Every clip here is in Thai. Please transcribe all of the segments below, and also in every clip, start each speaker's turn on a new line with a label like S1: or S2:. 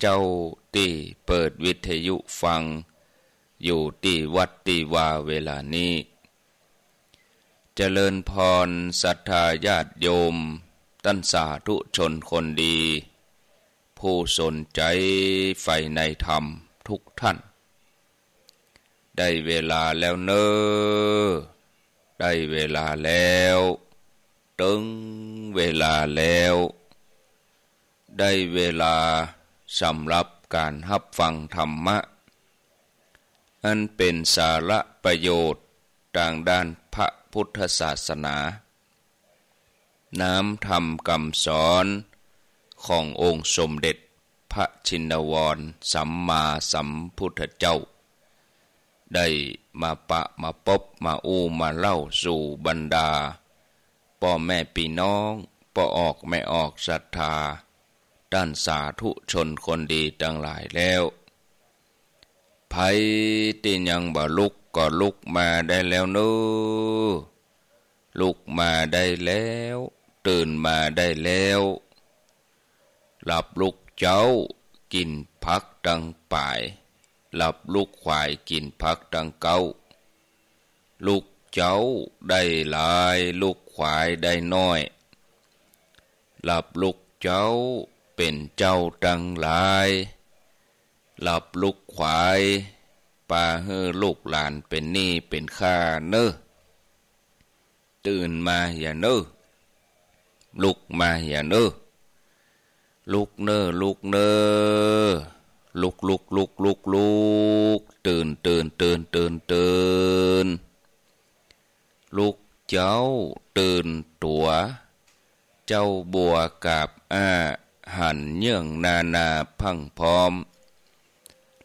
S1: เจ้าตีเปิดวิทยุฟัง อยู่ตีวัดตีวาเวลานี้จเจริญพรศรัทธาญาติโยมตั้นสาธุชนคนดี ผู้สนใจใฝ่ในธรรมทุกท่าน ได้เวลาแล้วเนออได้เวลาแล้วตึงเวลาแล้ว ได้เวลาสำหรับการหับฟังธรรมะ อันเป็นสาระประโยชน์ทางด้านพระพุทธศาสนา น้ำธรรมคำสอน ขององค์สมเด็จพระชินวรสัมมาสัมพุทธเจ้า ได้มาปะมาปบมาอูมาเล่าสู่บรรดาพ่อแม่ปีน้องพ่อออกแม่ออกศรัทธาด้านสาธุชนคนดีทั้งหลายแล้วภัยที่ยังบ่ลุกก็ลุกมาได้แล้วเนอลุกมาได้แล้ว ตื่นมาได้แล้ว หลับลุกเจ้า กินพักดังป่าย หลับลุกควายกินพักดังเก้า ลุกเจ้าได้หลายลุกควายได้น้อย หลับลุกเจ้าเป็นเจ้าดังหลาย หลับลุกขวาย ปาเฮอลูกหลานเป็นนี่เป็นข้าเนอตื่นมาอย่าเนอลุกมาอย่าเนอลุกเนอลุกเนอลุกลุกลุกลุกลุกตื่นตื่นตื่นตื่นตื่นลุกเจ้าตื่นตัว เจ้าบัวกับอ้าหันเยื่องนานาพังพร้อม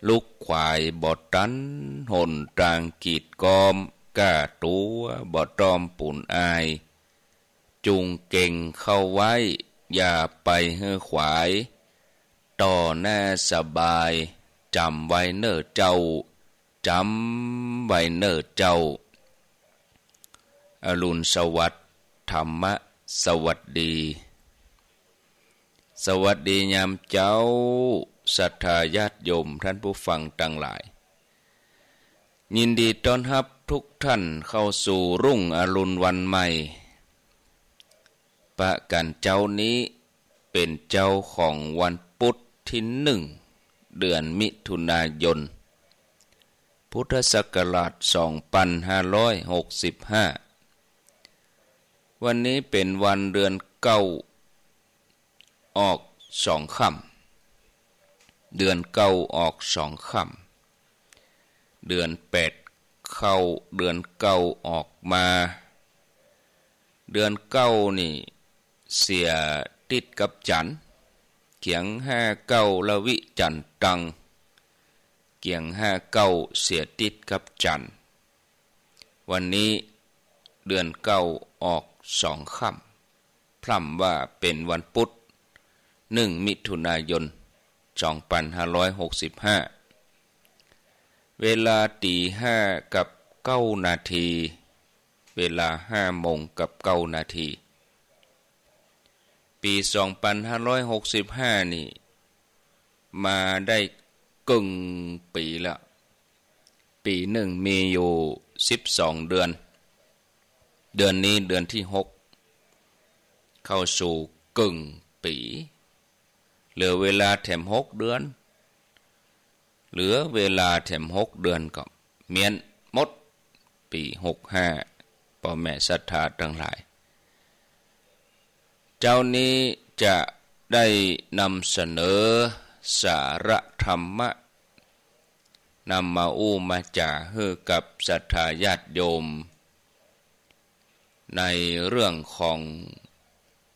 S1: ลุกขวายบอดตันหนตรางกีดกอมกาตัวบอดตอมปุ่นอาย จุงเก่งเข้าไว้ อย่าไปเฮือขวาย ต่อแน่สบาย จำไว้เนอเจ้า จำไว้เนอเจ้า อรุณสวัสดิ์ธรรมะสวัสดีสวัสดียามเจ้าศรัทธาญาติโยม ท่านผู้ฟังทั้งหลาย ยินดีต้อนรับทุกท่านเข้าสู่รุ่งอรุณวันใหม่ปะกันเจ้านี้เป็นเจ้าของวันพุธที่หนึ่ง เดือนมิถุนายน พุทธศักราช2565 วันนี้เป็นวันเดือนเก้าออกสองค่ำเดือนเก้าออกสองค่ำเดือนแปดเข้าเดือนเก้าออกมา เดือนเก้านี่ เสียติดกับจันเขียงห้าเก้าละวิจันตังเขียงห้าเก้าเสียติดกับจันวันนี้เดือนเก้าออกสองค่ำพร่ำว่าเป็นวันพุธหนึ่งมิถุนายนสองพันห้าร้อยหกสิบห้าเวลาตีห้ากับเก้านาที เวลาห้าโมงกับเก้านาที ปีสองพันห้าร้อยหกสิบห้านี่ มาได้กึ่งปีละ ปีหนึ่งมีอยู่สิบสองเดือน เดือนนี้เดือนที่หกเข้าสู่กึ่งปีเหลือเวลาแถมหกเดือน เหลือเวลาแถมหกเดือนก็เมียนมดปีหกห้าพ่อแม่ศรัทธาทั้งหลาย เจ้านี้จะได้นำเสนอสารธรรมะนำมาอู้มาจ่าเฮกับศรัทธาญาติโยม ในเรื่องของ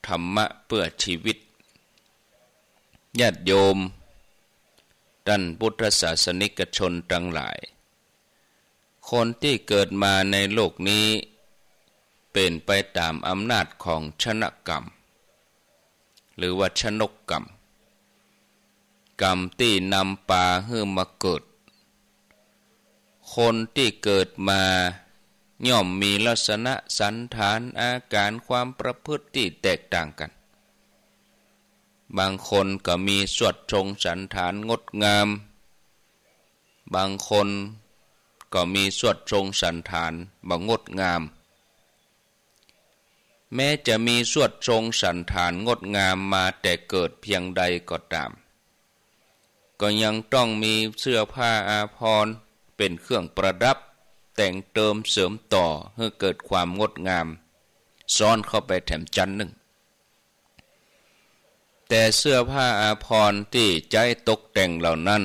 S1: ธรรมะเพื่อชีวิตญาติโยมด่นพุทธศาสนิกชนทั้งหลาย คนที่เกิดมาในโลกนี้ เป็นไปตามอำนาจของชนกรรม หรือว่าชนกกรรม กรรมที่นำปาเฮือมาเกิด คนที่เกิดมาย่อมมีลักษณะสันฐานอาการความประพฤติแตกต่างกันบางคนก็มีสวดชงสันฐานงดงาม บางคนก็มีสวดชงสันฐานบางงดงาม แม้จะมีสวดชงสันฐานงดงามมาแต่เกิดเพียงใดก็ตาม ก็ยังต้องมีเสื้อผ้าอาภรณ์เป็นเครื่องประดับ แต่งเติมเสริมต่อให้เกิดความงดงาม ซ้อนเข้าไปแถมจันหนึ่งแต่เสื้อผ้าอาภรณ์ที่ใจตกแต่งเหล่านั้น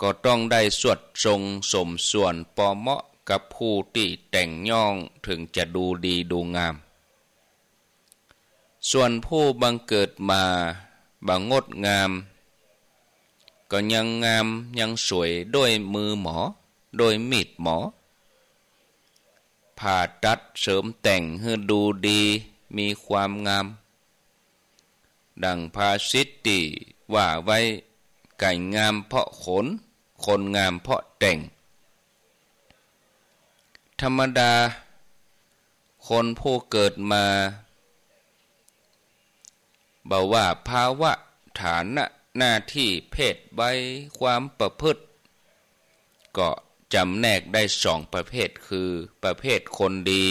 S1: ก็ต้องได้สวดทรงสมส่วนปอเหมาะกับผู้ที่แต่งย่องถึงจะดูดีดูงาม ส่วนผู้บังเกิดมาบังงดงาม ก็ยังงามยังสวยด้วยมือหมอ โดยมีดหมอ ผ่าตัดเสริมแต่งให้ดูดีมีความงามดังพาสิตติว่าไว้ไก่งามเพาะขน คนงามเพาะแต่ง ธรรมดา คนผู้เกิดมาบอกว่าภาวะฐานะหน้าที่เพศใบความประพฤติก็จำแนกได้สองประเภทคือประเภทคนดี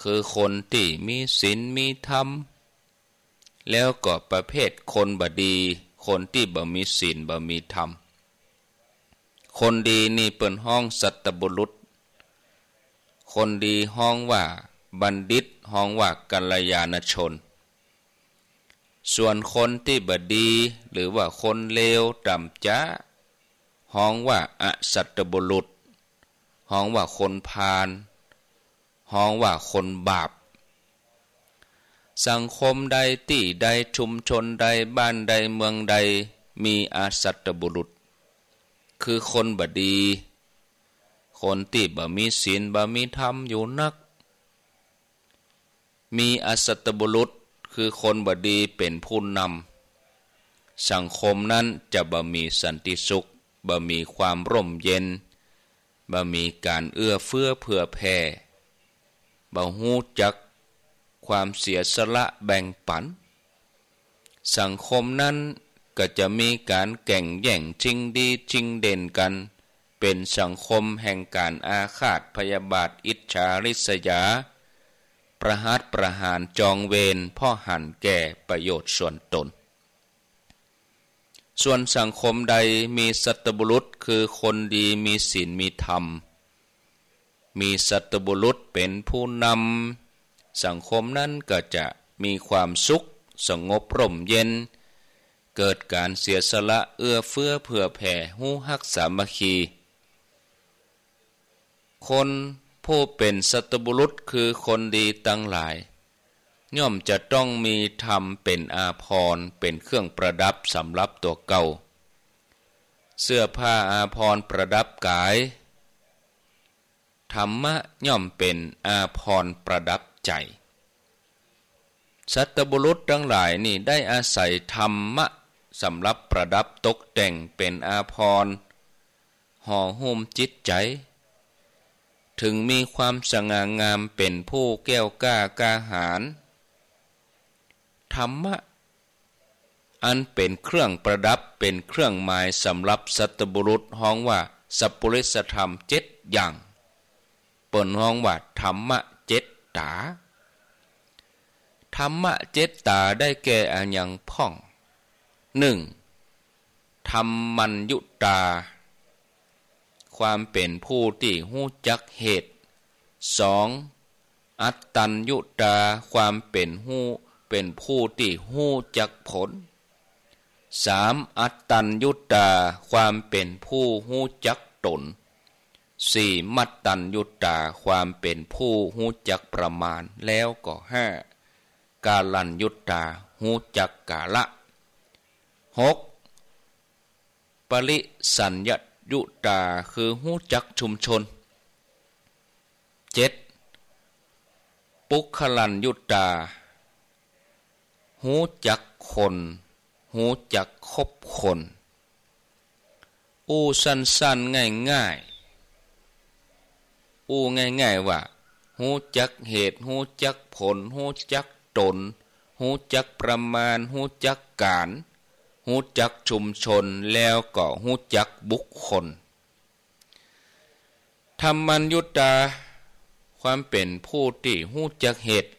S1: คือคนที่มีศีลมีธรรมแล้วก็ ประเภทคนบดี คนที่บ่มีศีลบ่มีธรรม คนดีนี่เปิดห้องสัตบุรุษ คนดีห้องว่าบัณฑิตห้องว่ากัลยาณชน ส่วนคนที่บดี หรือว่าคนเลวต่ำจ้าห้องว่าอสัตบุรุษห้องว่าคนพาลห้องว่าคนบาปสังคมใดที่ใดชุมชนใดบ้านใดเมืองใด มีอาสัตบุรุษ คือคนบดี คนที่บ่มีศีลบ่มีธรรมอยู่นัก มีอาสัตบุรุษคือคนบดีเป็นผู้นำสังคมนั้นจะบ่มีสันติสุขบ่มีความร่มเย็นบ่มีการเอื้อเฟื้อเผื่อแผ่บ่หูจักความเสียสละแบ่งปัน สังคมนั้นก็จะมีการแข่ง แย่งชิงดีชิงเด่นกัน เป็นสังคมแห่งการอาฆาตพยาบาท อิจฉาริษยา ประหัตประหารจองเวรพ่อหันแก่ ประโยชน์ส่วนตน ส่วนสังคมใดมีสัตบุรุษคือคนดีมีศีลมีธรรม มีสัตบุรุษเป็นผู้นำสังคมนั้นก็จะมีความสุขสงบร่มเย็น เกิดการเสียสละเอื้อเฟื้อเผื่อแผ่หูหักสามัคคี คนผู้เป็นสัตบุรุษคือคนดีตั้งหลายย่อมจะต้องมีธรรมเป็นอาภรณ์เป็นเครื่องประดับสำหรับตัวเก่า เสื้อผ้าอาภรณ์ประดับกาย ธรรมะย่อมเป็นอาภรณ์ประดับใจสัตบุรุษทั้งหลายนี่ได้อาศัยธรรมะสำหรับประดับตกแต่งเป็นอาภรณ์ห่อหุ้มจิตใจ ถึงมีความสง่างามเป็นผู้แก้วกล้ากาหารธรรมะ อันเป็นเครื่องประดับเป็นเครื่องหมายสำหรับสัตบุรุษห้องว่าสัพุริสธรรมเจ็ดอย่าง เปิดห้องว่าธรรมะตาธรรมะเจตตาได้แก่อันยังพ่องหนึ่งธรรมมัญยุตา ความเป็นผู้ที่หู้จักเหตุสองอัตตัญยุตาความเป็นหู้เป็นผู้ที่หู้จักผลสามอัตตัญยุตาความเป็นผู้หู้จักตนสี่มัตตัญญุตตาความเป็นผู้หูจักประมาณแล้วก็ห้ากาลัญญุตตาหูจักกาละหกปริสัญญยุตตาคือหูจักชุมชนเจ็ดปุคลัญญุตตาหูจักคนหูจักคบคนอูสั้สั้นยง่ายปูง่ายๆว่าหูจักเหตุหูจักผลหูจักตนหูจักประมาณหูจักการหูจักชุมชนแล้วก็หูจักบุคคล ธรรมัญญุตตาความเป็นผู้ที่หูจักเหตุ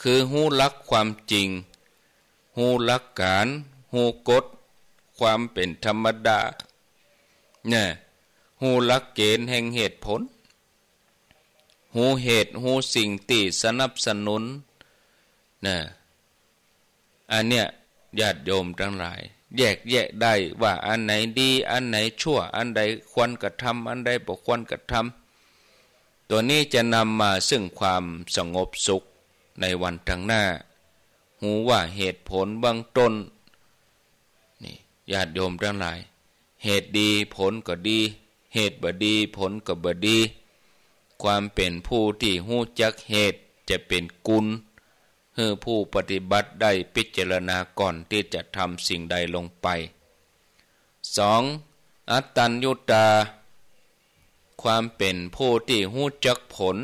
S1: คือหูลักความจริง หูลักการหูกฎความเป็นธรรมดาเนี่ยหูหลักเกณฑ์แห่งเหตุผลหูเหตุหูสิ่งติสนับสนุนนะอันเนี้ยญาติโยมทั้งหลาย แยกแยะได้ว่าอันไหนดี อันไหนชั่ว อันใดควรกระทำอันใดบกควรกระทำตัวนี้จะนำมา ซึ่งความสงบสุขในวันทางหน้าหูว่าเหตุผลบางตนนี่ญาติโยมทั้งหลาย เหตุดีผลก็ดีเหตุบดีผลกับบดี ความเป็นผู้ที่หู้จักเหตุจะเป็นกุลเฮือผู้ปฏิบัติได้พิจารณาก่อนที่จะทำสิ่งใดลงไป 2. อัตตัญญุตา ความเป็นผู้ที่หู้จักผล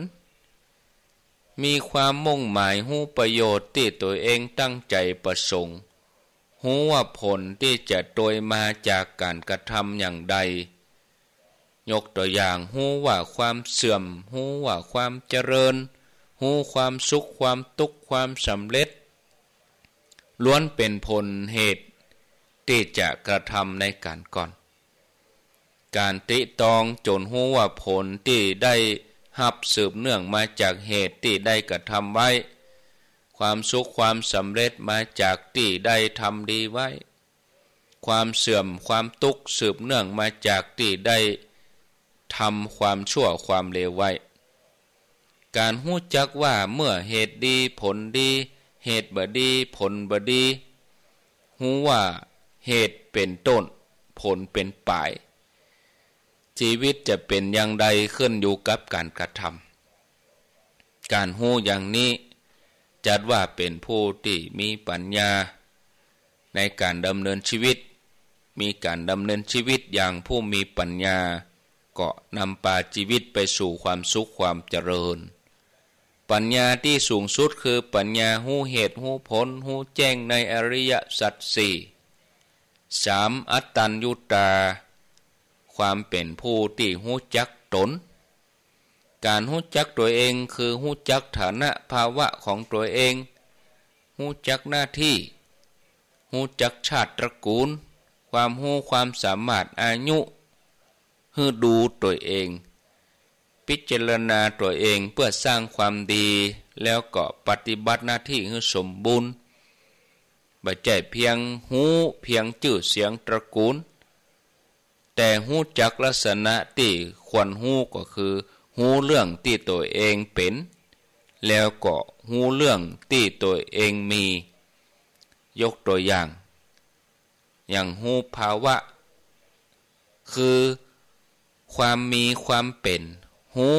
S1: มีความมุ่งหมายหู้ประโยชน์ที่ตัวเองตั้งใจประสงค์หู้ว่าผลที่จะโดยมาจากการกระทำอย่างใดยกตัวอย่างหูว่าความเสื่อมหูว่าความเจริญหูความสุขความทุกข์ความสำเร็จ ล้วนเป็นผลเหตุที่จะกระทำในการก่อนการติตองจนหูว่าผลที่ได้หับสืบเนื่องมาจากเหตุที่ได้กระทำไว้ ความสุขความสำเร็จมาจากที่ได้ทำดีไว้ ความเสื่อมความทุกข์สืบเนื่องมาจากที่ได้ทำความชั่วความเลวไว้ การหู้จักว่าเมื่อเหตุดีผลดี เหตุบดีผลบดีหูว่าเหตุเป็นต้น ผลเป็นปลาย ชีวิตจะเป็นอย่างใดขึ้นอยู่กับการกระทำการหู้อย่างนี้ จัดว่าเป็นผู้ที่มีปัญญา ในการดำเนินชีวิต มีการดำเนินชีวิตอย่างผู้มีปัญญาเกาะนำปาชีวิตไปสู่ความสุขความเจริญ ปัญญาที่สูงสุดคือปัญญาหู้เหตุหู้ผลหู้แจ้งในอริยสัจสี่สามอัตตัญญุตา ความเป็นผู้ที่หู้จักตน การหู้จักตัวเองคือหู้จักฐานะภาวะของตัวเอง หู้จักหน้าที่ หู้จักชาติตระกูล ความหู้ความสามารถอายุื่อดูตัวเอง พิจารณาตัวเองเพื่อสร้างความดีแล้วก็ปฏิบัติหน้าที่ให้สมบูรณ์บ่ใจเพียงหูเพียงจื่อเสียงตระกูล แต่หูจักลักษณะที่ควรหูก็คือหูเรื่องที่ตัวเองเป็น แล้วก็หูเรื่องที่ตัวเองมี ยกตัวอย่าง อย่างหูภาวะ คือความมีความเป็น หู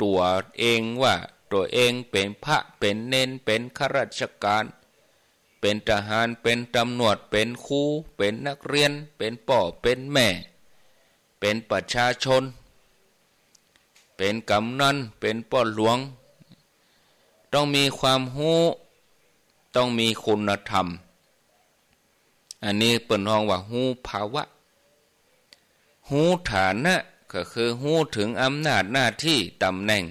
S1: ตัวเองว่า ตัวเองเป็นพระเป็นเนนเป็นข้าราชการ เป็นทหารเป็นตำรวจเป็นครูเป็นนักเรียน เป็นป่อเป็นแม่ เป็นประชาชน เป็นกำนันเป็นป้อหลวง ต้องมีความหูต้องมีคุณธรรม อันนี้เปิดห้องว่าหูภาวะหูฐานะก็คือหูถึงอำนาจหน้าที่ตำแหน่ง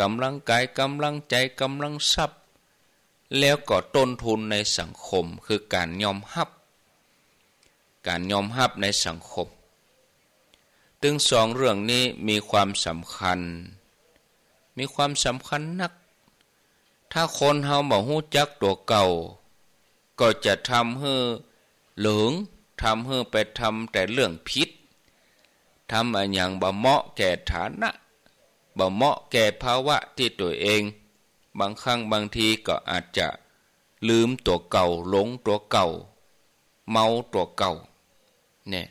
S1: กำลังกายกำลังใจกำลังทรัพย์ แล้วก็ต้นทุนในสังคมคือการยอมรับ การยอมรับในสังคมตึงสองเรื่องนี้มีความสำคัญ มีความสำคัญนัก ถ้าคนเฮาบ่ฮู้จักตัวเก่า ก็จะทำให้เหลืองทำให้ไปทำแต่เรื่องพิษทำอย่างบ่เหมาะแก่ฐานะบ่เหมาะแก่ภาวะที่ตัวเอง บางครั้งบางทีก็อาจจะลืมตัวเก่าหลงตัวเก่า เมาตัวเก่า เนี่ย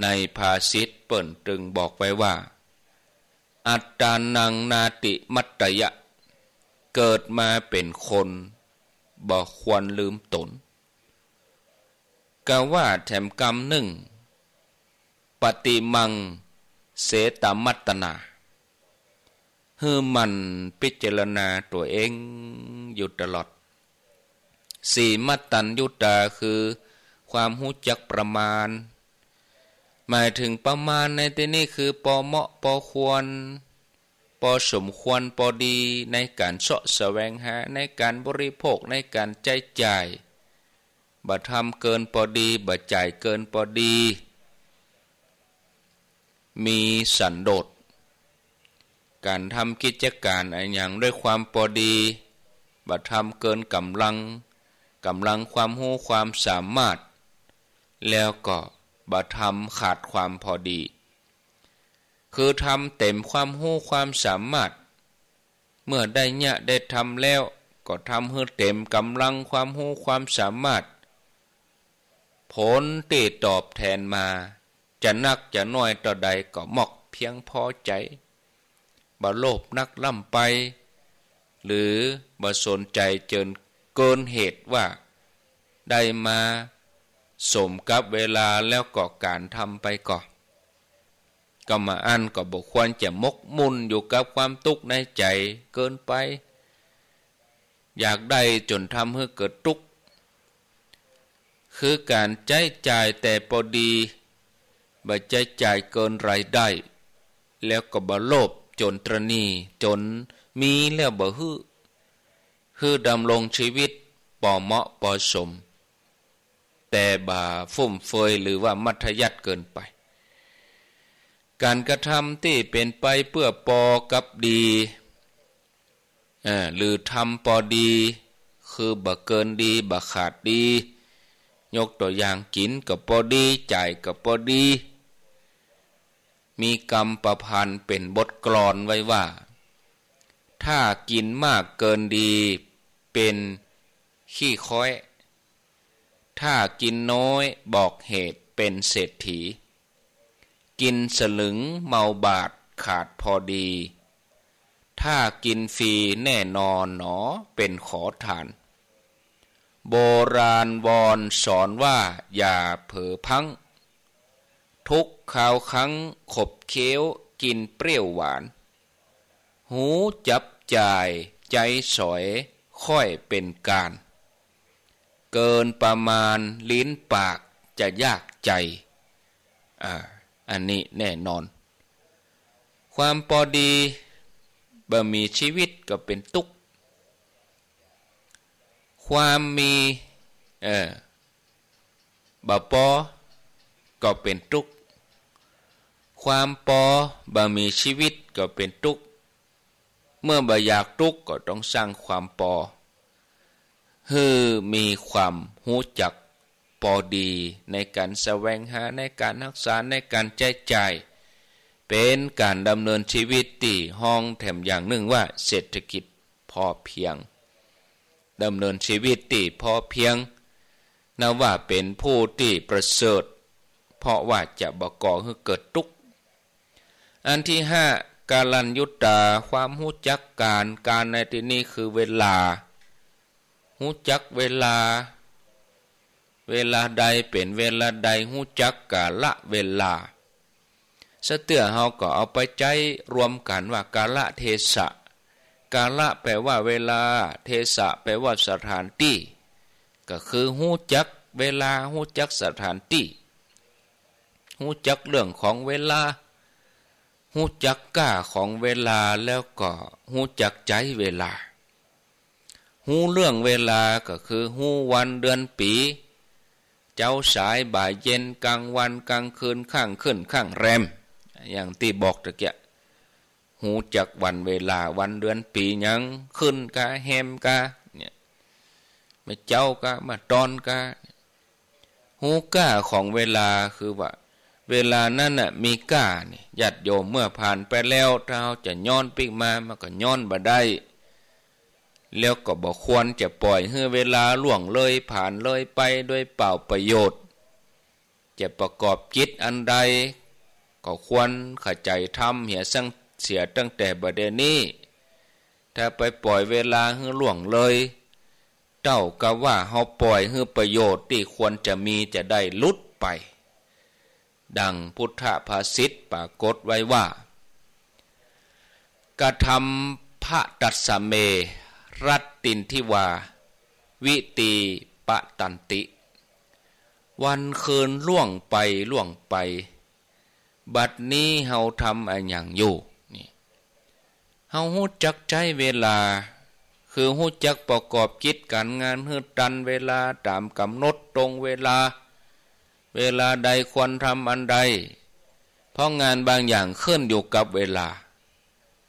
S1: ในภาษิตเปิ่นตึงบอกไว้ว่าอัตตานังนาติมัตตยะเกิดมาเป็นคนบ่ควรลืมตนกะว่าแถมกรรมหนึ่งปฏิมังเสตมัตนาเฮือมันพิจารณาตัวเองอยู่ตลอด สี่มัตตัญยุตาคือความหูจักประมาณ หมายถึงประมาณในที่นี้คือพอเหมาะพอควร พอสมควร พอดีในการเสาะแสวงหาในการบริโภคในการใ้จ่าย บัตรทำเกินพอดีบัตรจ่ายเกินพอดีมีสันโดษการทำกิจการอะไรอย่างด้วยความพอดี บัตรทำเกินกำลังกำลังความหูความสามารถ แล้วก็บัตรทำขาดความพอดี คือทำเต็มความหูความสามารถ เมื่อได้เนี่ยได้ทำแล้วก็ทำให้เต็มกำลังความหูความสามารถ ผลตีตอบแทนมาจะนักจะน้อยต่อใดก็หมอกเพียงพอใจบ่โลภนักล่ำไป หรือบ่สนใจเจนเกินเหตุว่า ได้มา สมกับเวลาแล้วก็การทำไปก่อนก็มาอันก็บกควรจะมกมุ่นอยู่กับความทุกข์ในใจเกินไป อยากได้จนทำให้เกิดทุกข์คือการใจจ่ายแต่พอดีบ่ใจจ่ายเกินรายได้ แล้วก็บโลภจนตรณีจนมีแล้วบ่ฮื้อฮื้อดำลงชีวิตปอเหมาะปอสม แต่บาฟุ่มเฟยหรือว่ามัธยัติเกินไป การกระทำที่เป็นไปเพื่อปอกับดี หรือทำปอดี คือบ่เกินดีบ่ขาดดี ยกตัวอย่างกินกับปอดีจ่ายกับปอดีมีกรรมประพันธ์เป็นบทกลอนไว้ว่า ถ้ากินมากเกินดีเป็นขี้ค้อย ถ้ากินน้อยบอกเหตุเป็นเศรษฐี กินสลึงเมาบาทขาดพอดี ถ้ากินฟรีแน่นอนหนอเป็นขอทาน โบราณวอนสอนว่าอย่าเผลอพังทุกข่าวคั้ง ขบเคี้ยวกินเปรี้ยวหวาน หูจับจ่ายใจสอย ค่อยเป็นการ เกินประมาณลิ้นปากจะยากใจอ่าอันนี้แน่นอน ความพอดี บ่มีชีวิตก็เป็นทุกความมีเออบ่พอก็เป็นทุกข์ ความปอบะมีชีวิตก็เป็นทุกข์ เมื่อบะอยากทุกข์ก็ต้องสร้างความปอฮือมีความหูจัก ปอดีในการแสวงหาในการรักษาในการใจใจ เป็นการดำเนินชีวิตตีห้องแถมอย่างหนึ่งว่าเศรษฐกิจพอเพียง ดำเนินชีวิตตีพอเพียงนับว่าเป็นผู้ที่ประเสริฐเพราะว่าจะบก่อให้เกิดทุกข์ อันที่ห้าการันยุตตาความหู้จักการ การในที่นี้คือเวลาหู้จักเวลา เวลาใดเป็นเวลาใดหู้จักกาละเวลาสเตือเฮาก็เอาไปใจรวมกันว่ากาละเทศะกาละแปลว่าเวลา เทศะแปลว่าสถานที่ ก็คือหู้จัก เวลาหู้จักสถานที่หูจักเรื่องของเวลา หูจักก้าของเวลาแล้วก็หูจักใจเวลา หูเรื่องเวลาก็คือหูวันเดือนปี เจ้าสายบ่ายเย็นกลางวันกลางคืนข้างขึ้นข้างแรม อย่างที่บอกตะเกียหูจักวันเวลา วันเดือนปียังขึ้นกะแฮมกะเนี่ยมาเจ้ากะมาตอนกะหูก้าของเวลาคือว่าเวลานั้นน่ะมีก้าเนี่ยญาติโยมเมื่อผ่านไปแล้วเท้าจะย้อนปิกมามันก็ย้อนบ่ได้แล้วก็บอกควรจะปล่อยให้เวลาล่วงเลยผ่านเลยไปด้วยเปล่าประโยชน์ จะประกอบจิตอันใด ก็ควรขัดใจทำเหียสั่งเสียตั้งแต่บัดนี้ถ้าไปปล่อยเวลาให้ล่วงเลย เจ้าก็ว่าเขาปล่อยให้ประโยชน์ที่ควรจะมีจะได้ลุดไปดังพุทธภาษิตปรากฏไว้ว่า กระทำพระตัสเม รัตตินทิวา วิตีปะตันติ วันคืนล่วงไปล่วงไป บัดนี้เฮาทำอะไรอย่างอยู่นี่เฮาหู้จักใช้เวลา คือหู้จักประกอบกิจการงานฮือดันเวลา ตามกำหนดตรงเวลาเวลาใดควรทำอันใดเพราะงานบางอย่างขึ้นอยู่กับเวลา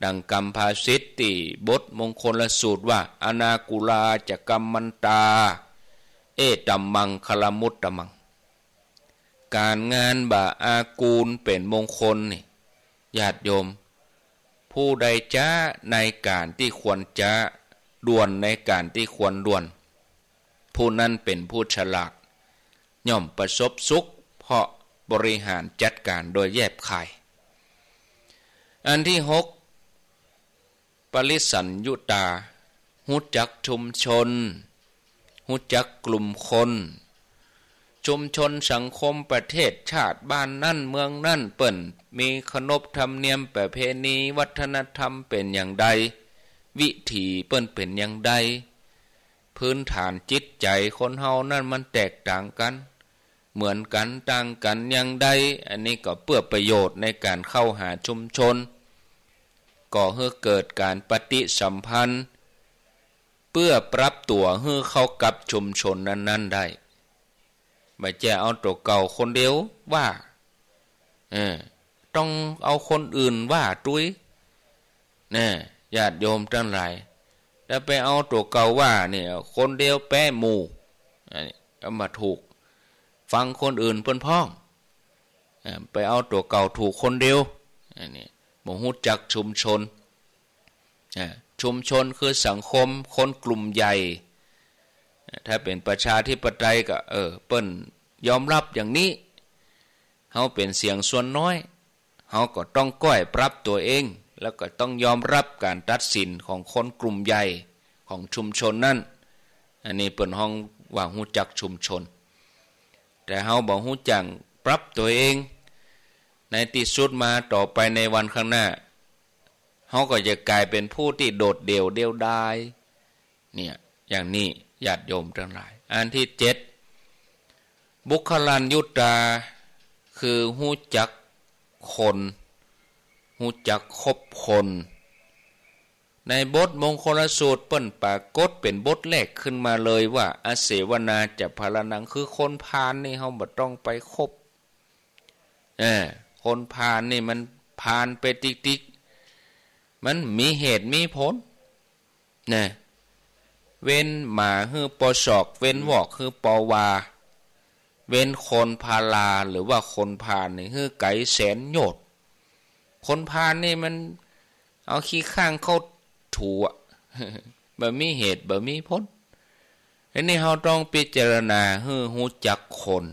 S1: ดังกรรมภาสิตติ บท มงคลละสูตรว่าอนากุลาจะกรรมมันตา เอตัมมังคลมุตตมัง การงานบาอากูลเป็นมงคลนี่ญาติโยม ผู้ใดจ้าใน การ ที่ควรจ้าด่วนในการที่ควรด่วน ผู้นั้นเป็นผู้ฉลาดย่อมประสบสุขเพราะบริหารจัดการโดยแยบคาย อันที่หก ปริสันยุตา หุจักชุมชน หุจักกลุ่มคน ชุมชนสังคมประเทศชาติบ้านนั่นเมืองนั่นเปิ่นมีขนบธรรมเนียมประเพณีวัฒนธรรมเป็นอย่างใด วิถีเปิ่นเป็นอย่างใด พื้นฐานจิตใจคนเฮานั่นมันแตกต่างกันเหมือนกันต่างกันอย่างใดอันนี้ก็เพื่อประโยชน์ในการเข้าหาชุมชนก่อให้เกิดการปฏิสัมพันธ์ เพื่อปรับตัวให้เข้ากับชุมชนนั้นๆ ได้ไม่แจ้เอาตัวเก่าคนเดียว ว่าเออต้องเอาคนอื่นว่าตุ้ยนี่ญาติโยมทั้งหลายถ้าไปเอาตัวเก่าว่า เนี่ย คนเดียวแป้หมู่อันนี้ก็มาถูกฟังคนอื่นเพื่อนพ้องไปเอาตัวเก่าถูกคนเดียวนี่บ่หู้จักชุมชน ชุมชนคือสังคม คนกลุ่มใหญ่ ถ้าเป็นประชาธิปไตยก็เออเปิ้นยอมรับอย่างนี้เขาเป็นเสียงส่วนน้อยเขาก็ต้องก้อยปรับตัวเองแล้วก็ต้องยอมรับการตัดสินของคนกลุ่มใหญ่ของชุมชนนั่น อันนี้เปิ้นห้อง ว่าหู้จักชุมชนแต่เฮาบอกหูจังปรับตัวเองในที่สุดมาต่อไปในวันข้างหน้าเฮาก็จะกลายเป็นผู้ที่โดดเดี่ยวเดียวดายเนี่ยอย่างนี้ญาติโยมทั้งหลาย อันที่เจ็ดบุคลันยุตาคือหูจักคนหูจักคบคนในบทมงคลสูตร เปิ้นปากฏเป็นบทแรกขึ้นมาเลยว่าอาเสวนาจะพานังคือคนพานนี่เขาบ่ต้องไปคบเออคนพานนี่มันพานไปติกติกมันมีเหตุมีผลนะเว้นหมาคือปอศอก เว้นวอกคือปอวา เว้นคนพาลาหรือว่าคนพานนี่คือไก่แสนโยดคนพานนี่มันเอาขี้ข้างเข้าถูกบ่มีเหตุบ่มีผลอันนี้เราต้องพิจารณาเฮือหูจักคน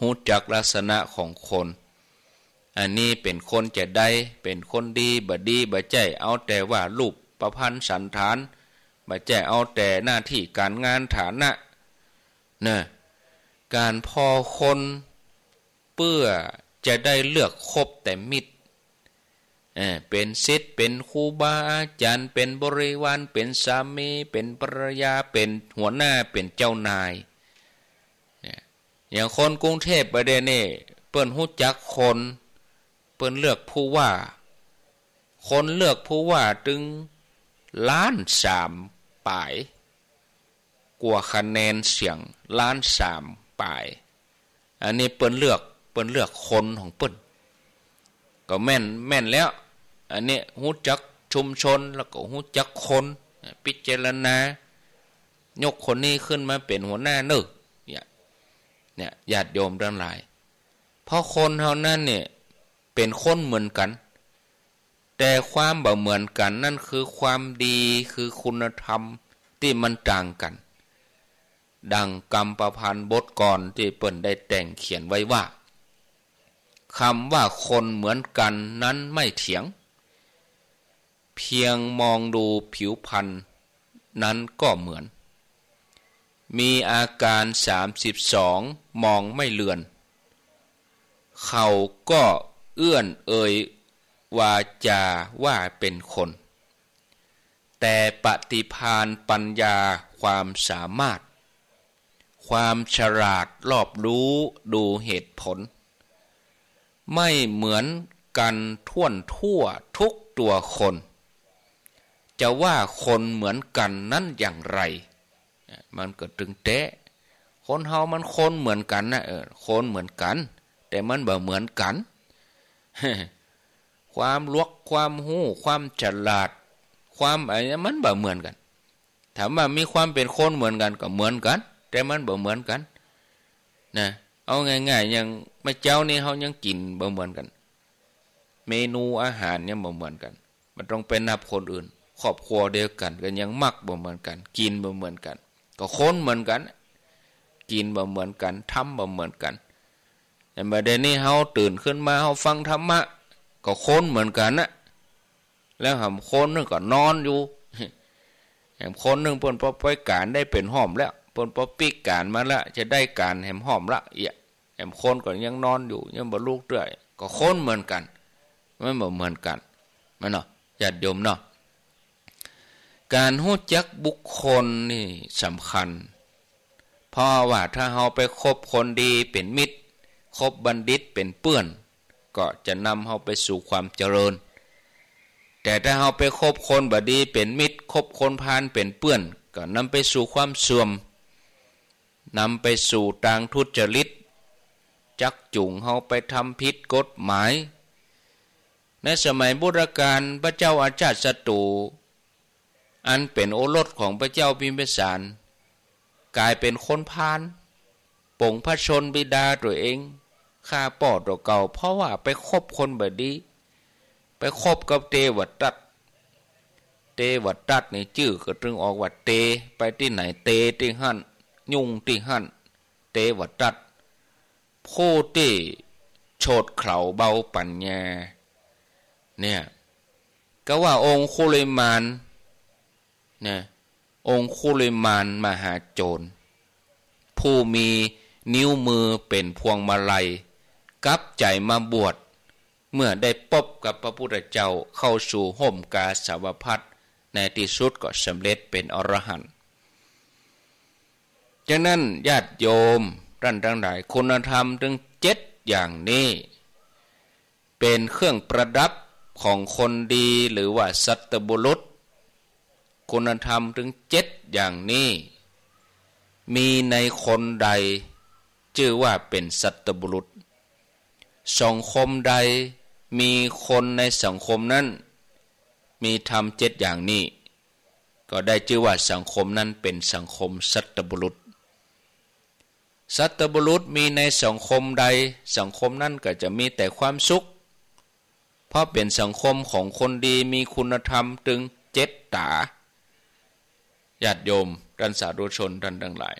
S1: หูจักลักษณะของคน อันนี้เป็นคนจะได้ เป็นคนดีบ่ดีบ่ใจเอาแต่ว่ารูปประพันธ์สันฐานบ่ใจเอาแต่หน้าที่การงานฐานะน่ะการพอคนเพื่อจะได้เลือกคบแต่มิตรเป็นศิษย์เป็นครูบาอาจารย์เป็นบริวารเป็นสามี เป็นภรรยาเป็นหัวหน้าเป็นเจ้านายอย่างคนกรุงเทพไปเดนี่เปิ้นหุ้จักคน เปิ้นเลือกผู้ว่า คนเลือกผู้ว่าถึงล้านสามป่ายกว่าคะแนนเสียงล้านสามป่ายอันนี้เปิ้นเลือกเปิ้นเลือกคนของเปิ้น ก็แม่นแม่นแล้วอันนี้หูจักชุมชนแล้วก็หูจักคนพิจารณายกคนนี้ขึ้นมาเป็นหัวหน้าหนึ่งเนี่ยเนี่ยญาติโยมทั้งหลาย เพราะคนเท่านั้นเนี่ยเป็นคนเหมือนกัน แต่ความบ่เหมือนกันนั่นคือความดีคือคุณธรรมที่มันต่างกัน ดังกรรมประพันธ์บทก่อนที่เปิ่นได้แต่งเขียนไว้ว่าคำว่าคนเหมือนกันนั้นไม่เถียงเพียงมองดูผิวพันธุ์นั้นก็เหมือน มีอาการ 32 มองไม่เลือน เขาก็เอื้อนเอ่ยวาจาว่าเป็นคน แต่ปฏิพานปัญญาความสามารถ ความฉลาดรอบรู้ดูเหตุผล ไม่เหมือนกันท่วนทั่วทุกตัวคนจะว่าคนเหมือนกันนั้นอย่างไร มันเกิดถึงเตะคนเฮามันคนเหมือนกันนะเออ คนเหมือนกัน แต่มันบ่เหมือนกัน ความลวก ความหู้ความฉลาด ความอะไรมันบ่เหมือนกัน ถามว่ามีความเป็นคนเหมือนกันก็เหมือนกัน แต่มันบ่เหมือนกันนะเอาง่ายๆ อย่างมาเจ้านี่เขายังกินบ่เหมือนกัน เมนูอาหารเนี่ยบ่เหมือนกัน มันต้องเป็นนับคนอื่นครอบครัวเดียวกันกันยังมักบ่เหมือนกัน กินบ่เหมือนกัน ก็ค้นเหมือนกันกินบ่เหมือนกันทำบ่เหมือนกันแต่มาเดนี้เขาตื่นขึ้นมาเขาฟังธรรมะก็ค้นเหมือนกันนะแล้วหำค้นนึงก็นอนอยู่หมคนหนึ่งเพิ่นพออปการได้เป็นหอมแล้วเพิ่นพอปีกการมาละจะได้การแหมหอมละเอียหมคนก็ยังนอนอยู่ยังบรรลุเตื่อยก็ค้นเหมือนกันไม่เหมือนกันมันเนาะอย่าดมเนาะการหู้จักบุคคลนี่สำคัญ เพราะว่าถ้าเราไปคบคนดีเป็นมิตร คบบัณฑิตเป็นเพื่อน ก็จะนำเราไปสู่ความเจริญ แต่ถ้าเราไปคบคนบดีเป็นมิตรคบคนพานเป็นเพื่อน ก็นำไปสู่ความเสื่อมนำไปสู่ทางทุจริตจักจุงเขาไปทำผิดกฎหมาย ในสมัยบุรการพระเจ้าอาชาติศัตรูอันเป็นโอรสของพระเจ้าพิมพิสารกลายเป็นคนพานปงพระชนบิดาตัวเองฆ่าปอดตัวเก่า เพราะว่าไปคบคนแบบนี้ไปคบกับเทวตัตเทวตัตในชื่อก็จึงออกว่าเต ไปที่ไหน เต ที่หันยุงที่หันเทวตัตโคตีโฉดเข่าเบาปัญญา เนี่ย ก็ว่าองค์คุลิมานนะองคุลิมานมหาโจร ผู้มีนิ้วมือเป็นพวงมาลัยกับใจมาบวชเมื่อได้พบกับพระพุทธเจ้าเข้าสู่ห่มกาสาวพัดในที่สุดก็สำเร็จเป็นอรหันต์จากนั้นญาติโยมท่านทั้งหลายคุณธรรมถึงเจ็ดอย่างนี้ เป็นเครื่องประดับของคนดีหรือว่าสัตบุรุษคุณธรรมถึงเจ็ดอย่างนี้ มีในคนใด ชื่อว่าเป็นสัตบุรุษ สังคมใดมีคนในสังคมนั้น มีธรรมเจ็ดอย่างนี้ ก็ได้ชื่อว่าสังคมนั้นเป็นสังคมสัตบุรุษสัตบุรุษมีในสังคมใดสังคมนั้นก็จะมีแต่ความสุข เพราะเป็นสังคมของคนดีมีคุณธรรมถึงเจ็ดตาญาติโยมท่านสาธุชนท่านทั้งหลาย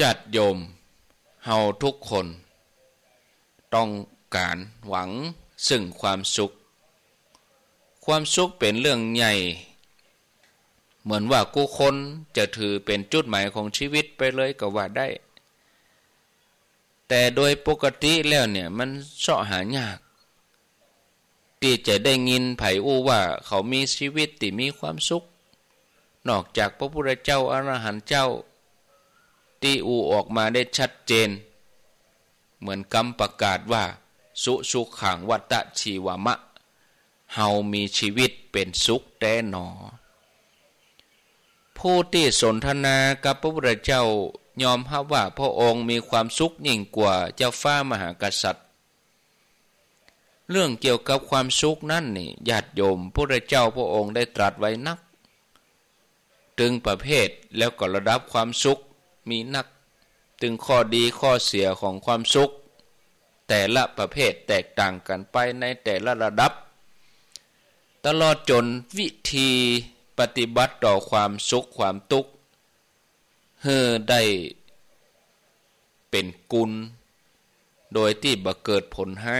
S1: ญาติโยมเฮาทุกคน ต้องการหวังซึ่งความสุข ความสุขเป็นเรื่องใหญ่ เหมือนว่ากู้คนจะถือเป็นจุดหมายของชีวิตไปเลยก็ว่าได้ แต่โดยปกติแล้วเนี่ยมันเสาะหายากที่จะได้ยินไผ่อู้ว่าเขามีชีวิตที่มีความสุข นอกจากพระพุทธเจ้า อรหันต์เจ้า ที่อูออกมาได้ชัดเจน เหมือนคำประกาศว่า สุสุขังวัตชีวมะเฮามีชีวิตเป็นสุขแต่หนอ ผู้ที่สนทนากับพระพุทธเจ้ายอมรับว่าพระองค์มีความสุขยิ่งกว่าเจ้าฟ้ามหากษัตริย์เรื่องเกี่ยวกับความสุขนั่นนี่ญาติโยมพระเจ้าพระองค์ได้ตรัสไว้นักถึงประเภทแล้วก็ระดับความสุขมีนักถึงข้อดีข้อเสียของความสุขแต่ละประเภทแตกต่างกันไปในแต่ละระดับ ตลอดจนวิธีปฏิบัติต่อความสุขความทุกข์เฮอได้เป็นกุลโดยที่บงเกิดผลให้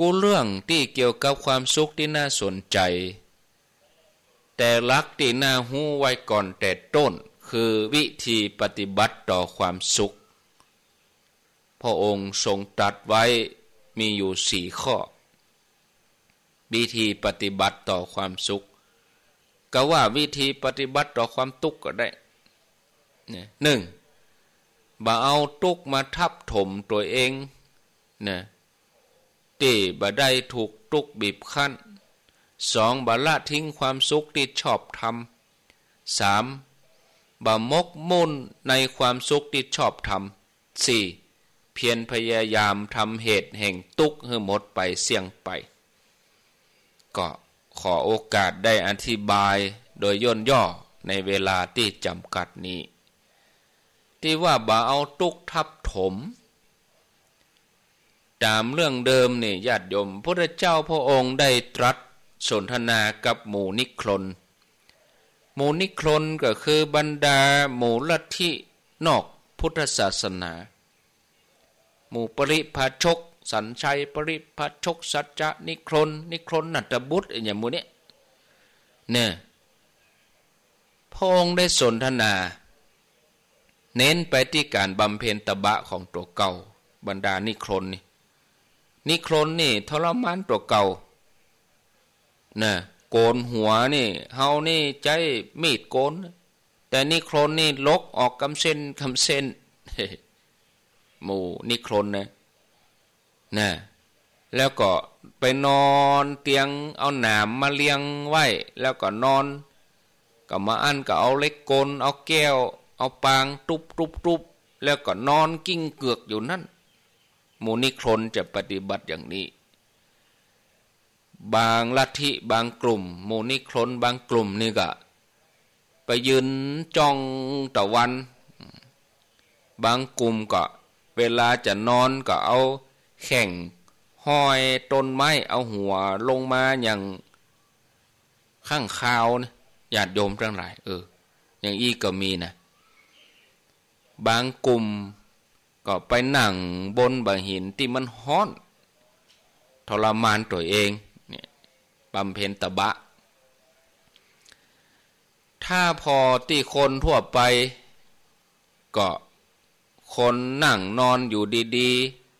S1: กูเรื่องที่เกี่ยวกับความสุขที่น่าสนใจ แต่ลักที่น่าหู้ไว้ก่อนแต่ต้นคือวิธีปฏิบัติต่อความสุขพระองค์ทรงตรัสไว้มีอยู่สี่ข้อ วิธีปฏิบัติต่อความสุข ก็ว่าวิธีปฏิบัติต่อความทุกข์ก็ได้หนึ่งบ่เอาทุกข์มาทับถมตัวเองนะตีบ่ได้ถูกตุกบีบขั้นสองบ่ละทิ้งความสุขที่ชอบทำสามบ่มกมุ่นในความสุขที่ชอบทำสี่เพียรพยายามทำเหตุแห่งตุกให้หมดไปเสี่ยงไป ก็ขอโอกาสได้อธิบายโดยย่นย่อในเวลาที่จำกัดนี้ ที่ว่าบ่าเอาตุกทับถมตามเรื่องเดิมเนี่ยญาติโยมพระเจ้าพระองค์ได้ตรัสสนทนากับหมู่นิครนหมู่นิครนก็คือบรรดาหมู่ลัทธินอกพุทธศาสนา หมู่ปริพาชก สัญชัยปริพาชกสัจจะนิครนนิครนนัตบุตรอย่างหมู่นี้เนี่ยพระองค์ได้สนทนา เน้นไปที่การบำเพ็ญตบะของตัวเก่าบรรดานิครนนี่นี่โคลนนี่ ทรมานตัวเก่านะโกนหัวนี่เฮานี่ใจมีดโกน แต่นี่โคลนนี่ลกออกกำเส้นคำเส้น หมูนี่โคลนนะนะแล้วก็ไปนอนเตียงเอาหนามมาเลี้ยงไว้แล้วก็นอนก็มาอั้นก็เอาเล็กโกน เอาแก้ว เอาปางตุบตุบตุบแล้วก็นอนกิ้งเกือกอยู่นั่นมูนิครนจะปฏิบัติอย่างนี้ บางลัทธิบางกลุ่มมูนิครนบางกลุ่มนี่ก็ ไปยืนจ้องตะวัน บางกลุ่ม ก็ เวลาจะนอนก็เอา แข่งห้อยต้นไม้ เอาหัว ลงมาอย่างข้างคาวนะยาตโยมทั้งหลาย เออ อย่างอีก็มีนะ บางกลุ่มก็ไปนั่งบนบ่หินที่มันฮ้อน ทรมานตัวเองเนี่ยบำเพ็ญตบะ ถ้าพอที่คนทั่วไป ก็คนนั่งนอนอยู่ดี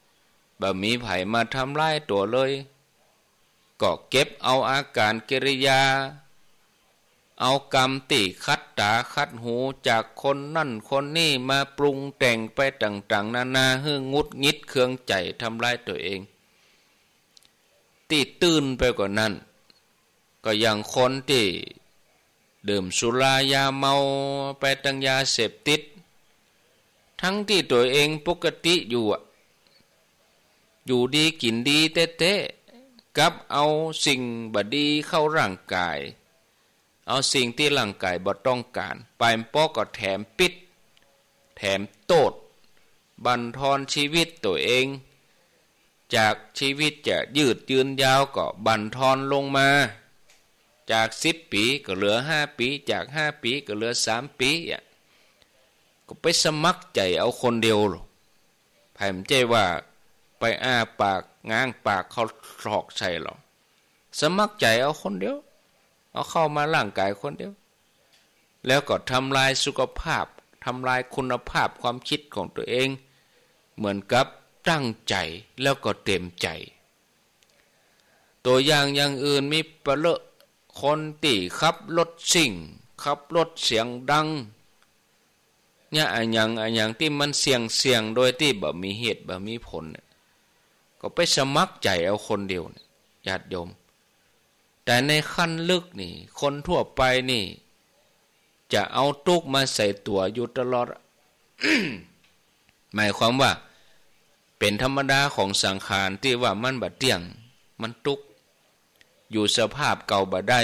S1: ๆแบบมีไผ่มาทำร้ายตัวเลย ก็เก็บเอาอาการกิริยาเอากรรมติคัดตาคัดหูจากคนนั่นคนนี่มาปรุงแต่งไปต่างๆนานาเฮืองุดงิดเครื่องใจทำลายตัวเองตีตื่นไปกว่านั้น ก็อย่างคนที่ดื่มสุรายาเมาไปตั้งยาเสพติดทั้งที่ตัวเองปกติอยู่ อยู่ดีกินดีเตะๆกับเอาสิ่งบดีเข้าร่างกายเอาสิ่งที่ร่างกายบ่ต้องการ ไปป้อก็แถมปิด แถมโตดบันทอนชีวิตตัวเอง จากชีวิตจะยืดยืนยาวก็บันทอนลงมา จากสิบปีก็เหลือห้าปี จากห้าปีก็เหลือสามปีก็ไปสมัครใจเอาคนเดียวหรอกแผ่มเจ้ว่าไปอ้าปากง้างปากเขาหลอกใส่หรอกสมัครใจเอาคนเดียวเอาเข้ามาร่างกายคนเดียว แล้วก็ทำลายสุขภาพ ทำลายคุณภาพความคิดของตัวเอง เหมือนกับตั้งใจแล้วก็เต็มใจ ตัวอย่างอย่างอื่นมีประเลอะคนตีขับรถสิ่งขับรถเสียงดังเนี่ยอย่างอย่างที่มันเสี่ยงเสี่ยงโดยที่แบบมีเหตุแบบมีผล ก็ไปสมัครใจเอาคนเดียวญาติโยมแต่ในขั้นลึกนี่ คนทั่วไปนี่ จะเอาตุกมาใส่ตัวอยู่ตลอด หมายความว่า เป็นธรรมดาของสังขารที่ว่ามันบัดเตี่ยง มันตุก อยู่สภาพเก่าบ่ดได้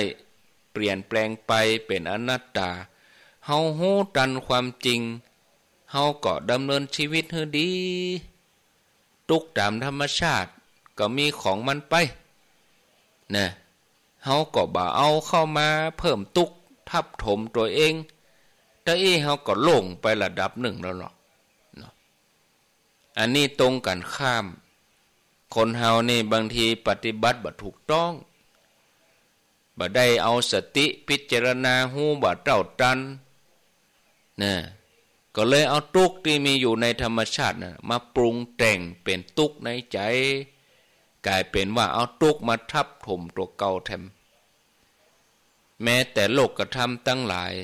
S1: เปลี่ยนแปลงไปเป็นอนัตตา เฮาหูตันความจริง เฮาก็ดำเนินชีวิตให้ดี ตุกตามธรรมชาติก็มีของมันไปนะเฮาก็บ่าเอาเข้ามาเพิ่มตุกทับถมตัวเองแต่อีเฮาก็ลงไประดับหนึ่งแล้วเนาะอันนี้ตรงกันข้าม คนเฮานี่บางทีปฏิบัติบ่ถูกต้อง บ่ได้เอาสติพิจารณาหูบ่เจ้าตันนะก็เลยเอาตุกที่มีอยู่ในธรรมชาตินะมาปรุงแต่งเป็นตุกในใจกลายเป็นว่าเอาตุกมาทับถมตัวเก่าแทมแม้แต่โลกกระทำตั้งหลาย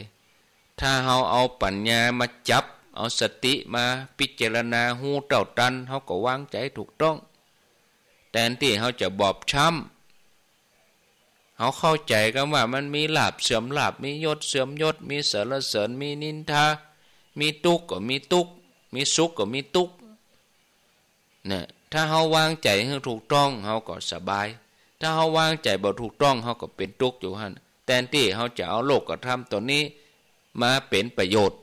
S1: ถ้าเฮาเอาปัญญามาจับ เอาสติมาพิจารณาหูเต่าตันเฮาก็วางใจถูกต้องแต่ที่เฮาจะบอบช้ำเขาเข้าใจกันว่ามันมีลาบเสื่อมลาบมียศเสื่อมยศมีเสารเสริญมีนินทามีตุกก็มีตุกมีสุขก็มีตุกเนี่ยถ้าเฮาวางใจให้ถูกต้องเฮาก็สบาย ถ้าเฮาวางใจบ่ถูกต้องเฮาก็เป็นทุกข์อยู่หั่นแต่ที่เฮาจะเอาโลกกระทำตัวนี้มาเป็นประโยชน์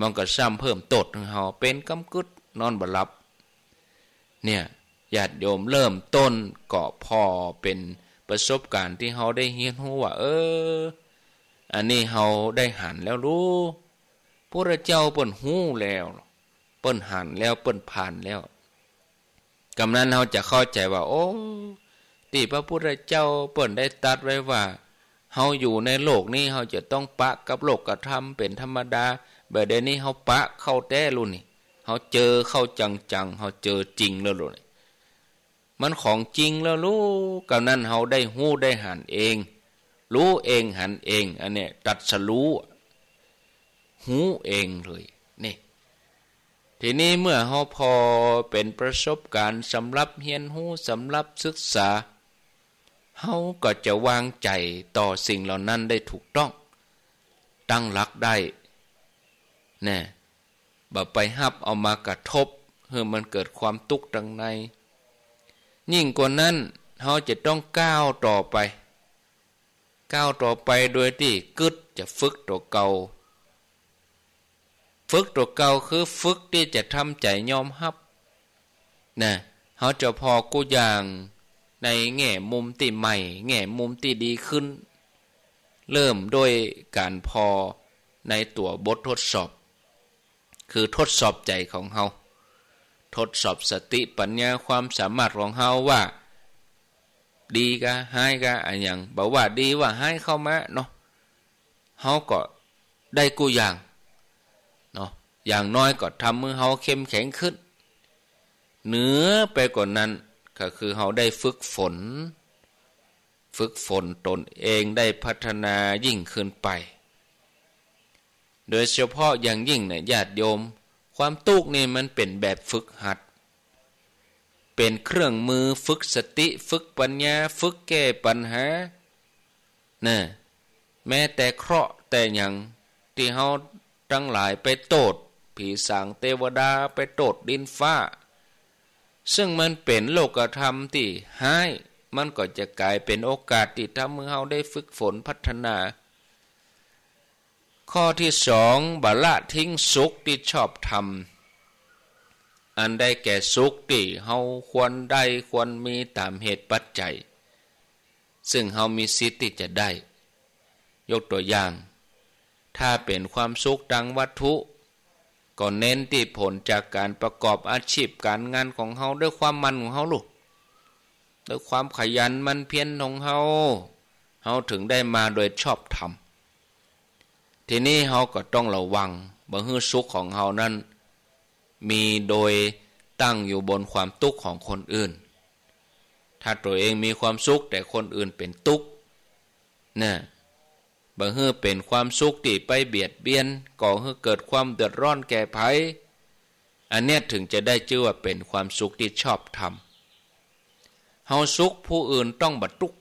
S1: มันก็ซ้าเพิ่มตดเฮาเป็นกำกึดนอนบ่หลับ เนี่ยญาติโยมเริ่มต้นก็พอเป็นประสบการณ์ที่เฮาได้เฮียนรู้ว่าเออ อันนี้เฮาได้หันแล้วรู้พระเจ้าเปิ้นหู้แล้ว เปิ้นหันแล้วเปิ้นผ่านแล้วกำนั้นเราจะเข้าใจว่า โอ้ที่พระพุทธเจ้า เปิ่นได้ตัดไว้ว่าเขาอยู่ในโลกนี้เขาจะต้องปะกับโลกกระทำเป็นธรรมดาแบบเดนี้เขาปะเข้าแท้ลุ่นนี่เขาเจอเข้าจังจังเขาเจอจริงแล้วลุ่นมันของจริงแล้วลูกกำนั้นเขาได้หู้ได้หันเองรู้เองหันเองอันเนี้ยตัดสรู้หูเองเลยนี่ทีนี้เมื่อเขาพอเป็นประสบการณ์สำหรับเฮียนหูสำหรับศึกษาเขาก็จะวางใจต่อสิ่งเหล่านั้นได้ถูกต้องตั้งหลักได้แน่บบไปหับเอามากระทบเพื่อมันเกิดความทุกข์ดังใน ยิ่งกว่านั้นเขาจะต้องก้าวต่อไป ก้าวต่อไปโดยที่กึดจะฝึกตัวเก่าึกตัวเก่าคือฝึกที่จะทำใจยอมรับนะเขาจะพอกูอย่างในแง่มุมตีใหม่ แง่มุมตีดีขึ้น เริ่มโดยการพอในตัวบททดสอบ คือทดสอบใจของเขาทดสอบสติปัญญาความสามารถของเขาว่า ดีกะให้กะอะไรอย่างบอกว่าดีว่าให้เข้ามาเนาะเขาก็ได้กูอย่างนาะอย่างน้อยก็ทำมือเฮาเข้มแข็งขึ้นเหนือไปกว่านนั้นก็คือเฮาได้ฝึกฝน ฝึกฝนตนเองได้พัฒนายิ่งขึ้นไป โดยเฉพาะอย่างยิ่งเนี่ยญาติโยม ความตุกนี่มันเป็นแบบฝึกหัด เป็นเครื่องมือฝึกสติฝึกปัญญาฝึกแก้ปัญหานะแม้แต่เคราะห์แต่อย่างที่เขาทั้งหลายไปโตด ผีสางเทวดาไปโตดดินฟ้า ซึ่งมันเป็นโลกธรรมที่ให้มันก็จะกลายเป็นโอกาส ที่ทำให้เราได้ฝึกฝนพัฒนา ข้อที่สองบาละทิ้งสุขที่ชอบทำอันได้แก่สุขที่เราควรได้ควรมีตามเหตุปัจจัย ซึ่งเรามีสิทธิ์ที่จะได้ ยกตัวอย่างถ้าเป็นความสุขดังวัตถุก็เน้นที่ผลจากการประกอบอาชีพการงานของเขาด้วยความมันของเขาลูกด้วยความขยันมันเพียรของเขาเขาถึงได้มาโดยชอบธรรม ทีนี้เขาก็ต้องระวังบังฮือสุขของเขานั้น มีโดยตั้งอยู่บนความทุกข์ของคนอื่น ถ้าตัวเองมีความสุขแต่คนอื่นเป็นทุกข์เนี่ยบางเฮือเป็นความสุขที่ไปเบียดเบียนก่อให้เกิดความเดือดร้อนแก่ไผอันเนี้ยถึงจะได้ชื่อว่าเป็นความสุขที่ชอบทำเฮาสุขผู้อื่นต้องบัดทุก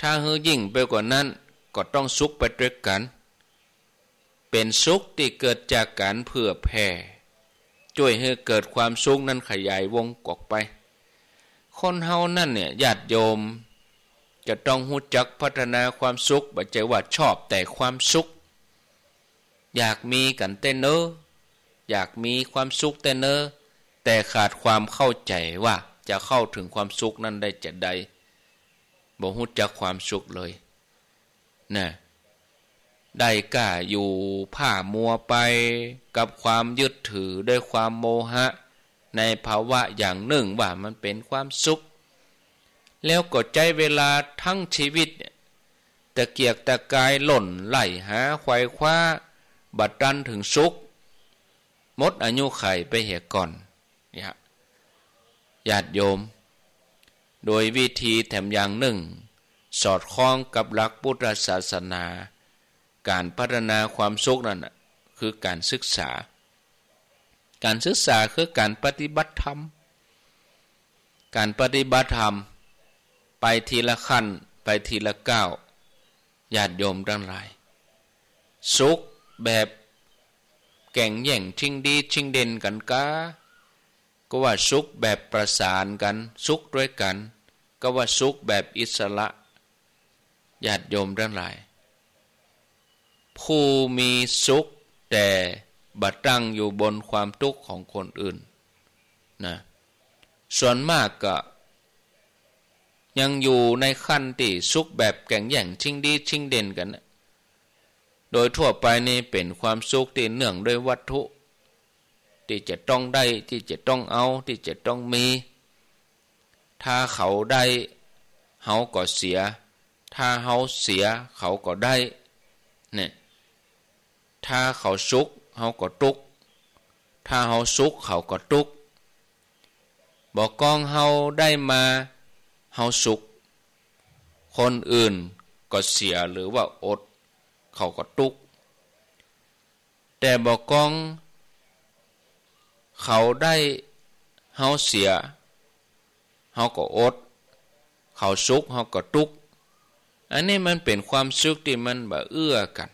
S1: ถ้าเฮือยิ่งไปกว่านั้นก็ต้องสุขไปด้วยกัน เป็นสุขที่เกิดจากการเผื่อแผ่ช่วยให้เกิดความสุขนั้นขยายวงกอกไป คนเฮานั่นเนี่ยญาติโยมจะต้องหูจักพัฒนาความสุข บัจเจว่าชอบแต่ความสุข อยากมีกันเต้นเนอร์อยากมีความสุขเตนเนอร์แต่ขาดความเข้าใจว่าจะเข้าถึงความสุขนั้นได้จะใดบ่หูจักความสุขเลยนะได้กล้าอยู่ผ้ามัวไปกับความยึดถือด้วยความโมหะ ในภาวะอย่างหนึ่งว่ามันเป็นความสุขแล้วก็ใจเวลาทั้งชีวิต ตะเกียกตะกายหล่นไหลหาไขว่คว้าบัดดันถึงสุกมดอายุไขไปเหก่อนนี่ฮะญาติโยม โดยวิธีแถมอย่างหนึ่ง สอดคล้องกับหลักพุทธศาสนา การพัฒนาความสุขนั่นคือการศึกษา การศึกษาคือการปฏิบัติธรรม การปฏิบัติธรรมไปทีละขั้นไปทีละก้าวญาติโยมรัางไรสุขแบบแก่งแย่งชิงดีชิงเด่นกันกาก็ว่าสุขแบบประสานกัน สุขด้วยกัน ก็ว่า สุขแบบอิสระญาติโยมรัางไรผู้มีสุขแต่บัดรังอยู่บนความทุกข์ของคนอื่นนะส่วนมากก็ยังอยู่ในขั้นที่สุขแบบแข่งแย่งชิงดีชิงเด่นกันโดยทั่วไปนี่เป็นความสุขที่เนื่องด้วยวัตถุ ที่จะต้องได้ที่จะต้องเอาที่จะต้องมี ถ้าเขาได้เขาก็เสีย ถ้าเขาเสีย เขาก็ได้ เนี่ย ถ้าเขาสุขเขาก็ทุกถ้าเขาสุขเขาก็ทุกบอกกองเขาได้มาเฮาสุข คนอื่นก็เสียหรือว่าอด เขาก็ทุกข์ แต่บอกกองเขาได้ เฮาเสียเฮาก็อด เขาสุขเฮาก็ทุกข์ อันนี้มันเป็นความสุขที่มันบ่เอื้อกัน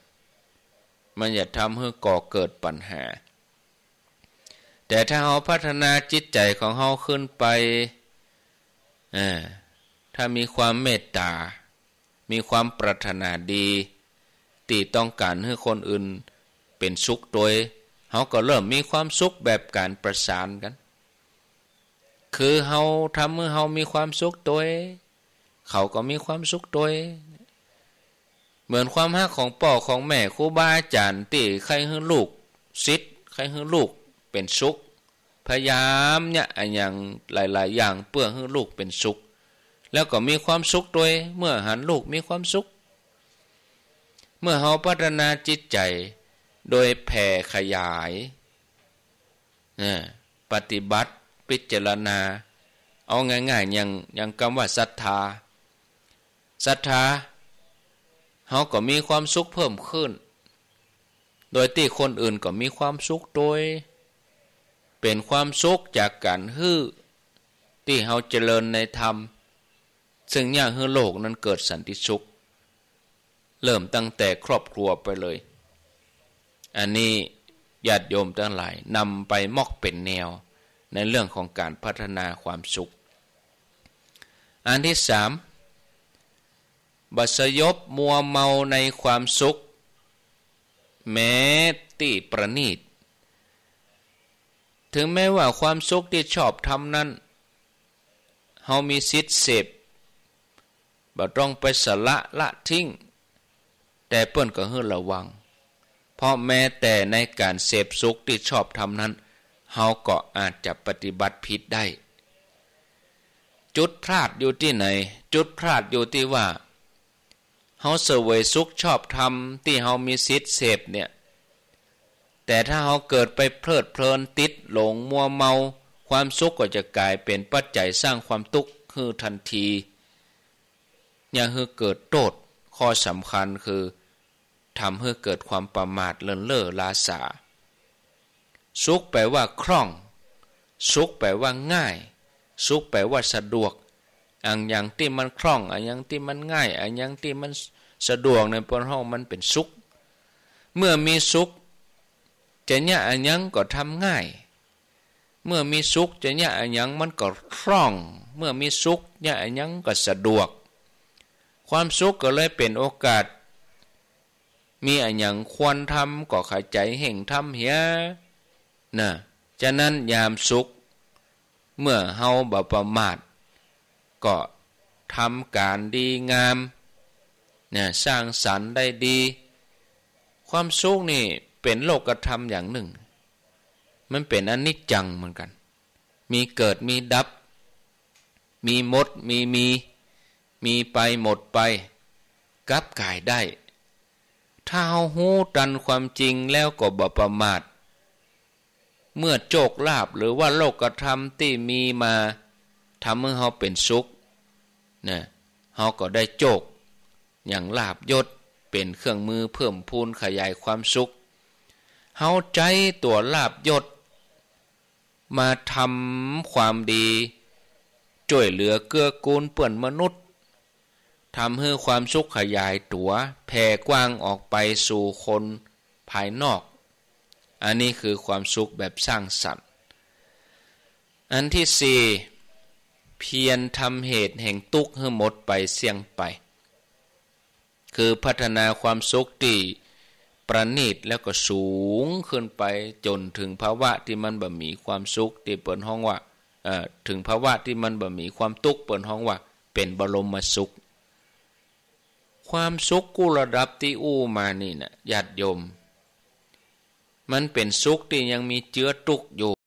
S1: มันอย่าทำให้ก่อเกิดปัญหา แต่ถ้าเราพัฒนาจิตใจของเราขึ้นไป อ่าถ้ามีความเมตตา มีความปรารถนาดี ตีต้องการให้คนอื่น เป็นสุขโดย เขาก็เริ่มมีความสุขแบบการประสานกัน คือเขาทำเมื่อเขามีความสุขโดย เขาก็มีความสุขโดย เหมือนความฮักของป่อของแม่ครูบาอาจารย์ตีใครให้ลูกซิดใครให้ลูก เป็นสุข พยายามเนี่ยอย่างหลาย ๆ อย่างเพื่อให้ลูกเป็นสุขแล้วก็มีความสุขโดยเมื่อหันลูกมีความสุข เมื่อเขาพัฒนาจิตใจโดยแผ่ขยายนปฏิบัติพิจารณา เอาง่ายๆอย่างอย่างคำว่าศรัทธาศรัทธาเขาก็มีความสุขเพิ่มขึ้น โดยที่คนอื่นก็มีความสุขโดย เป็นความสุขจากการฮื้อที่เขาเจริญในธรรมซึ่งยากให้โลกนั้นเกิดสันติสุข เริ่มตั้งแต่ครอบครัวไปเลย อันนี้ญาติโยมทั้งหลายนำไปมอกเป็นแนวในเรื่องของการพัฒนาความสุข อันที่สามบัสยบมัวเมาในความสุข แม้ตีประนีต ถึงแม้ว่าความสุขที่ชอบทำนั้นเฮามีสิทธิ์เสพบ่ต้องไปสละละทิ้ง แต่เปิ้นก็ฮห้ระวัง เพราะแม้แต่ในการเสพสุขที่ชอบทำนั้นเฮาก็อาจจะปฏิบัติผิดได้ จุดพลาดอยู่ที่ไหนจุดพลาดอยู่ที่ว่าเฮาเสวยสุขชอบทำที่เฮามีสิทธิ์เสพเนี่ยแต่ถ้าเฮาเกิดไปเพลิดเพลินติดหลงมัวเมา ความสุขก็จะกลายเป็นปัจจัยสร้างความทุกข์คือทันทียังให้เกิดโทษข้อสำคัญคือทำให้เกิดความประมาทเลินเล่อลาสา สุขแปลว่าคล่อง สุขแปลว่าง่าย สุขแปลว่าสะดวก อันอย่างที่มันคล่อง อันอย่างที่มันง่าย อันอย่างที่มันสะดวกในปนห้องมันเป็นสุข เมื่อมีสุขจะเนี่ยอันยังก็ทำง่าย เมื่อมีสุขจะเนี่ยอันยังมันก็คล่อง เมื่อมีสุขเนี่ยอันยังก็สะดวกความสุขก็เลยเป็นโอกาส มีอย่างควรทำก็ขาใจแห่งทำเฮียนะจะนั้นยามสุข เมื่อเฮาบ่ประมาทก็ทำการดีงามนะสร้างสรรค์ได้ดี ความสุขนี่เป็นโลกธรรมอย่างหนึ่ง มันเป็นอนิจจังเหมือนกัน มีเกิดมีดับ มีมดมีมีมีไปหมดไปกับกายได้ ถ้าเฮาหูตันความจริงแล้วก็บประมาทเมื่อโจกลาบหรือว่าโลกธรรมที่มีมาทำให้เขาเป็นสุขนะเขาก็ได้โจก อย่างลาบยศเป็นเครื่องมือเพิ่มพูนขยายความสุขเขาใจตัวลาบยศ มาทำความดีช่วยเหลือเกื้อกูลเปื่อนมนุษย์ทำให้ความสุขขยายตัวแผ่กว้างออกไปสู่คนภายนอก อันนี้คือความสุขแบบสร้างสรรค์ อันที่สี่เพียรทำเหตุแห่งตุกให้หมดไปเสี่ยงไป คือพัฒนาความสุขที่ประณีตแล้วก็สูงขึ้นไปจนถึงภาวะที่มันบ่มีความสุขที่เปิดห้องว่าถึงภาวะที่มันบ่มีความตุกเปิดห้องว่าเป็นบรมสุขความสุขกุระดับที่อู้มานี่นะญาติโยม มันเป็นสุขที่ยังมีเจือตุกอยู่